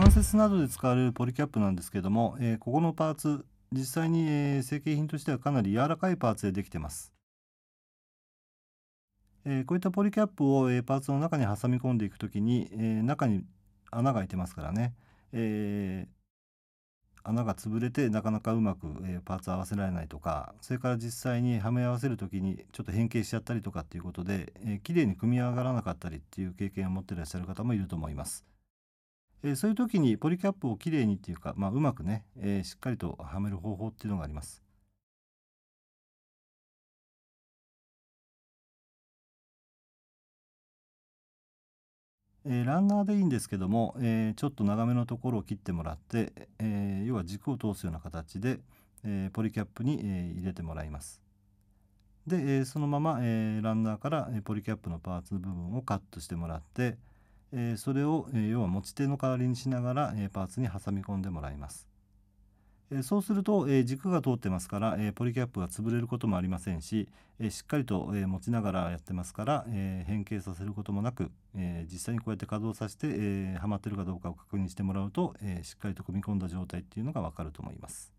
関節などで使われるポリキャップなんですけども、えー、ここのパーツ実際に、えー、成形品としてはかなり柔らかいパーツでできてます、えー、こういったポリキャップを、えパーツの中に挟み込んでいくときに、え中に穴が開いてますからね、え穴が潰れてなかなかうまく、えパーツ合わせられないとかそれから実際にはめ合わせる時にちょっと変形しちゃったりとかっていうことで、えー、綺麗に組み上がらなかったりっていう経験を持ってらっしゃる方もいると思います。えー、そういう時にポリキャップをきれいにっていうか、まあ、うまくね、えー、しっかりとはめる方法っていうのがあります。えー、ランナーでいいんですけども、えー、ちょっと長めのところを切ってもらって、えー、要は軸を通すような形で、えポリキャップに、え入れてもらいます。で、えそのまま、えランナーから、えポリキャップのパーツの部分をカットしてもらって、えー、それを、えー、要は持ち手の代わりにしながら、えー、パーツに挟み込んでもらいます。えそうすると、え軸が通ってますから、えポリキャップが潰れることもありませんし、えしっかりと、え持ちながらやってますから、え変形させることもなく、え実際にこうやって稼働させて、えー、はまってるかどうかを確認してもらうと、えしっかりと組み込んだ状態っていうのがわかると思います。